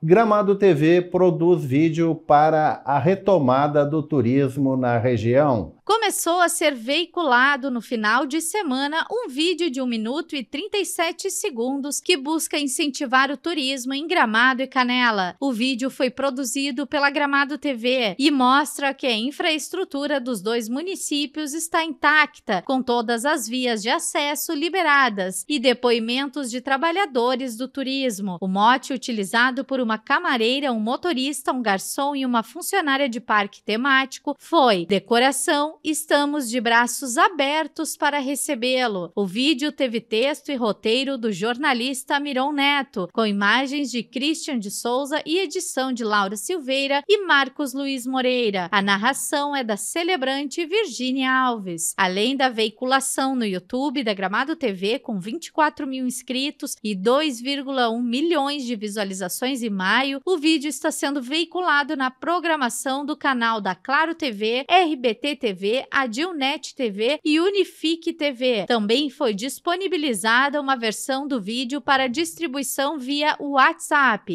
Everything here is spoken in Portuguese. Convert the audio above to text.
Gramado TV produz vídeo para a retomada do turismo na região começou a ser veiculado no final de semana um vídeo de 1 minuto e 37 segundos que busca incentivar o turismo em Gramado e Canela. O vídeo foi produzido pela Gramado TV e mostra que a infraestrutura dos dois municípios está intacta, com todas as vias de acesso liberadas e depoimentos de trabalhadores do turismo. O mote utilizado por uma camareira, um motorista, um garçom e uma funcionária de parque temático foi decoração estamos de braços abertos para recebê-lo. O vídeo teve texto e roteiro do jornalista Miron Neto, com imagens de Christian de Souza e edição de Laura Silveira e Marcos Luiz Moreira. A narração é da celebrante Virginia Alves. Além da veiculação no YouTube da Gramado TV, com 24 mil inscritos e 2,1 milhões de visualizações em maio, o vídeo está sendo veiculado na programação do canal da Claro TV, RBT TV a Dilnet TV e Unifique TV. Também foi disponibilizada uma versão do vídeo para distribuição via WhatsApp.